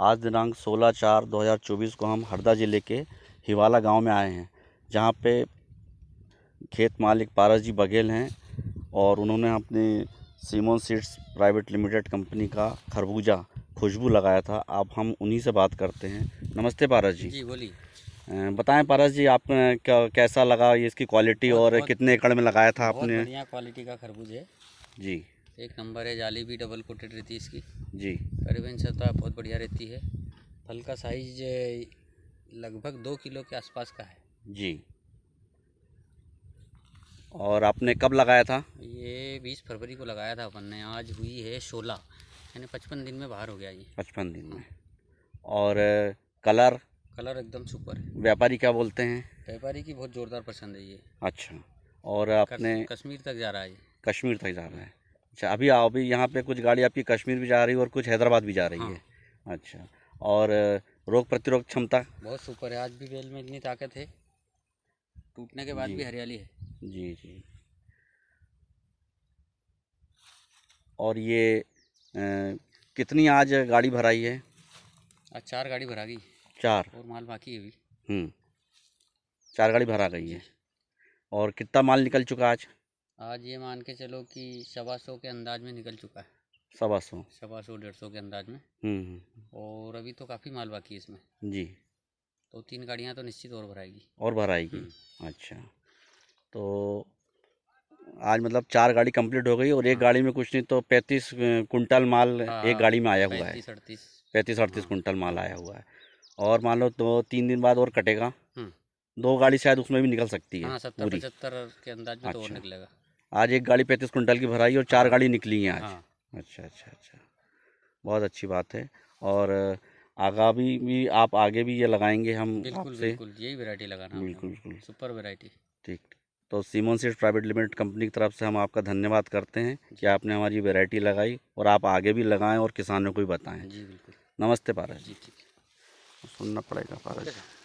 आज दिनांक 16 चार 2024 को हम हरदा ज़िले के हिवाला गांव में आए हैं जहां पे खेत मालिक पारस जी बघेल हैं और उन्होंने अपने सीमोन सीड्स प्राइवेट लिमिटेड कंपनी का खरबूजा खुशबू लगाया था अब हम उन्हीं से बात करते हैं नमस्ते पारस जी जी बोलिए बताएं पारस जी आपने क्या कैसा लगा ये इसकी क्वालिटी और बहुत, कितने एकड़ में लगाया था आपने क्वालिटी का खरबूज है जी एक नंबर है जाली भी डबल कोटेड रहती है इसकी जी करीबन सतह बहुत बढ़िया रहती है फल का साइज लगभग दो किलो के आसपास का है जी और आपने कब लगाया था ये बीस फरवरी को लगाया था अपन ने आज हुई है सोलह यानी पचपन दिन में बाहर हो गया ये पचपन दिन में और कलर कलर एकदम सुपर है व्यापारी क्या बोलते हैं व्यापारी की बहुत ज़ोरदार पसंद है ये अच्छा और आपने कश्मीर तक जा रहा है कश्मीर तक जा रहा है अच्छा अभी आओ अभी यहाँ पे कुछ गाड़ी आपकी कश्मीर भी जा रही है और कुछ हैदराबाद भी जा रही हाँ। है अच्छा और रोग प्रतिरोध क्षमता बहुत सुपर है आज भी बेल में इतनी ताकत है टूटने के बाद भी हरियाली है जी जी और ये ए, कितनी आज गाड़ी भराई है आज चार गाड़ी भरा गई चार और माल बाकी है हम्म। चार गाड़ी भरा गई है और कितना माल निकल चुका आज आज ये मान के चलो कि सवा सौ के अंदाज में निकल चुका है सवा सौ सवा सौ डेढ़ सौ के अंदाज में हम्म, हम्म। और अभी तो काफ़ी माल बाकी है इसमें जी तो तीन गाड़ियाँ तो निश्चित और भराएगी और भराएगी हम्म। अच्छा तो आज मतलब चार गाड़ी कंप्लीट हो गई और एक हाँ। गाड़ी में कुछ नहीं तो पैंतीस कुंटल माल हाँ, एक गाड़ी में आया हुआ है पैंतीस अड़तीस हाँ। कुंटल माल आया हुआ है और मान लो दो तीन दिन बाद और कटेगा दो गाड़ी शायद उसमें भी निकल सकती है हाँ, सत्तर पचहत्तर के अंदाज में अच्छा, तो और अच्छा। निकलेगा आज एक गाड़ी पैंतीस कुंटल की भराई और चार गाड़ी निकली हैं आज हाँ। अच्छा अच्छा अच्छा बहुत अच्छी बात है और आगामी भी आप आगे भी ये लगाएंगे हम आपसे यही वैरायटी लगाना बिल्कुल बिल्कुल सुपर वैरायटी ठीक तो सीमोन सीट प्राइवेट लिमिटेड कंपनी की तरफ से हम आपका धन्यवाद करते हैं कि आपने हमारी वैरायटी लगाई और आप आगे भी लगाएं और किसानों को भी बताएं जी बिल्कुल नमस्ते पारा जी ठीक सुनना पड़ेगा जी